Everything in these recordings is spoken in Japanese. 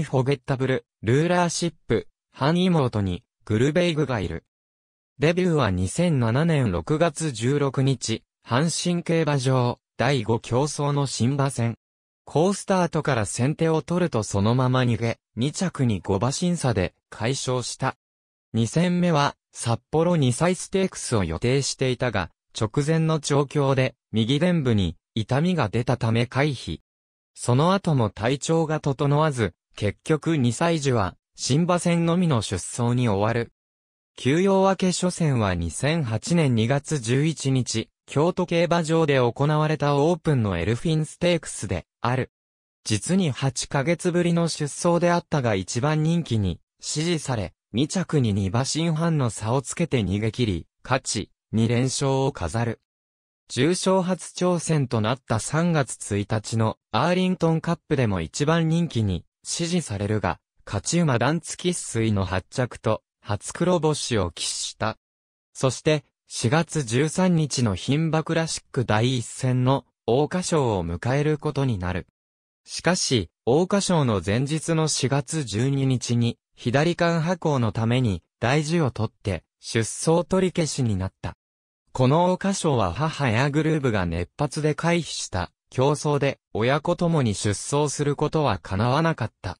フォゲッタブル、ルーラーシップ、ハー妹に、グルベイグがいる。デビューは2007年6月16日、阪神競馬場、第5競争の新馬戦。ースタートから先手を取るとそのまま逃げ、2着に5馬審査で解消した。2戦目は、札幌2歳ステークスを予定していたが、直前の調教で、右臀部に痛みが出たため回避。その後も体調が整わず、結局2歳児は、新馬戦のみの出走に終わる。休養明け初戦は2008年2月11日、京都競馬場で行われたオープンのエルフィンステークスで、ある。実に8ヶ月ぶりの出走であったが一番人気に、支持され、2着に2馬身半の差をつけて逃げ切り、勝ち、2連勝を飾る。重賞初挑戦となった3月1日のアーリントンカップでも一番人気に支持されるが、勝ち馬段付き水の発着と、初黒星を喫した。そして、4月13日の貧馬クラシック第一戦の、大花賞を迎えることになる。しかし、大花賞の前日の4月12日に、左肝破行のために、大事を取って、出走取り消しになった。この大花賞は母やグルーブが熱発で回避した競争で親子ともに出走することは叶わなかった。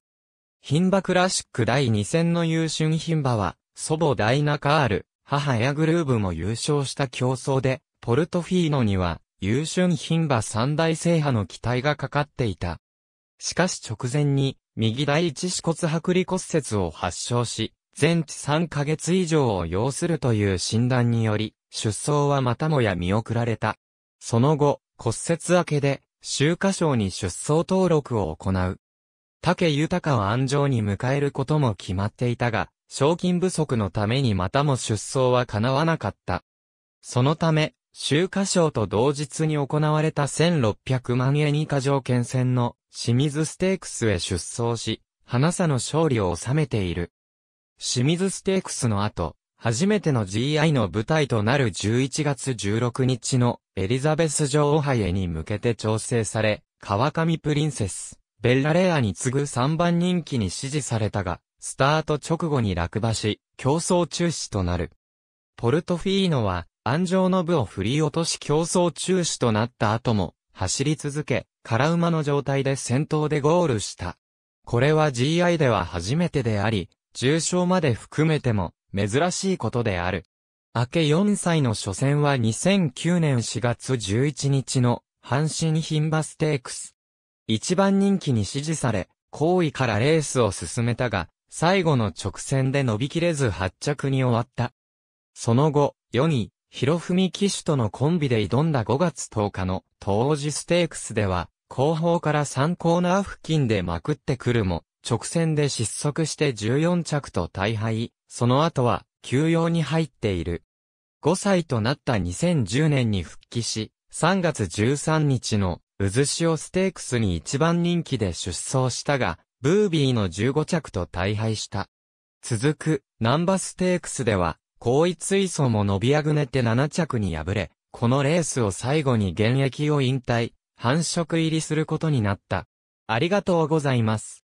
牝馬クラシック第2戦の優秀牝馬は、祖母ダイナカール、母やグルーブも優勝した競争で、ポルトフィーノには、優秀牝馬三大制覇の期待がかかっていた。しかし直前に、右第一四骨剥離骨折を発症し、全治3ヶ月以上を要するという診断により、出走はまたもや見送られた。その後、骨折明けで、秋華賞に出走登録を行う。竹豊を安城に迎えることも決まっていたが、賞金不足のためにまたも出走は叶わなかった。そのため、秋華賞と同日に行われた1600万円以下条件戦の清水ステークスへ出走し、花佐の勝利を収めている。清水ステークスの後、初めての GI の舞台となる11月16日のエリザベス女王杯へに向けて調整され、川上プリンセス、ベッラレアに次ぐ3番人気に支持されたが、スタート直後に落馬し、競争中止となる。ポルトフィーノは、安城の部を振り落とし競争中止となった後も、走り続け、空馬の状態で先頭でゴールした。これは GI では初めてであり、重傷まで含めても、珍しいことである。明け4歳の初戦は2009年4月11日の阪神品馬ステークス。一番人気に支持され、後位からレースを進めたが、最後の直線で伸びきれず8着に終わった。その後、4位、広文騎手とのコンビで挑んだ5月10日の当時ステークスでは、後方から3コーナー付近でまくってくるも、直線で失速して14着と大敗、その後は休養に入っている。5歳となった2010年に復帰し、3月13日の渦潮ステークスに一番人気で出走したが、ブービーの15着と大敗した。続く、ナンバステークスでは、高位水素も伸びあぐねて7着に敗れ、このレースを最後に現役を引退、繁殖入りすることになった。ありがとうございます。